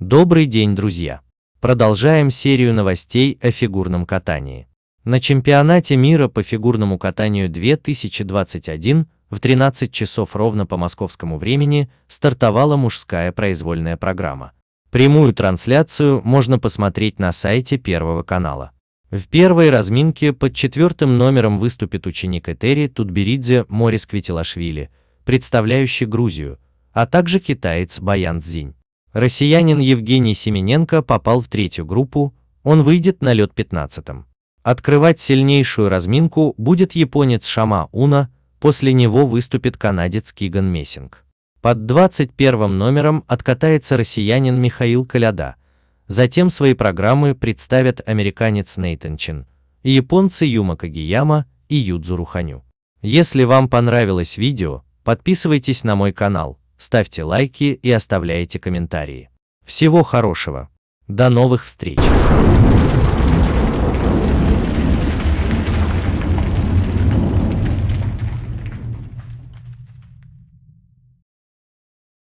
Добрый день, друзья! Продолжаем серию новостей о фигурном катании. На чемпионате мира по фигурному катанию 2021 в 13 часов ровно по московскому времени стартовала мужская произвольная программа. Прямую трансляцию можно посмотреть на сайте Первого канала. В первой разминке под четвертым номером выступит ученик Этери Тутберидзе Морис Квитилашвили, представляющий Грузию, а также китаец Баян Зинь. Россиянин Евгений Семененко попал в третью группу, он выйдет на лед 15-м. Открывать сильнейшую разминку будет японец Шама Уна, после него выступит канадец Киган Мессинг. Под 21 номером откатается россиянин Михаил Коляда, затем свои программы представят американец Нейтан Чин, и японцы Юма Кагияма и Юдзу Руханю. Если вам понравилось видео, подписывайтесь на мой канал, ставьте лайки и оставляйте комментарии. Всего хорошего. До новых встреч.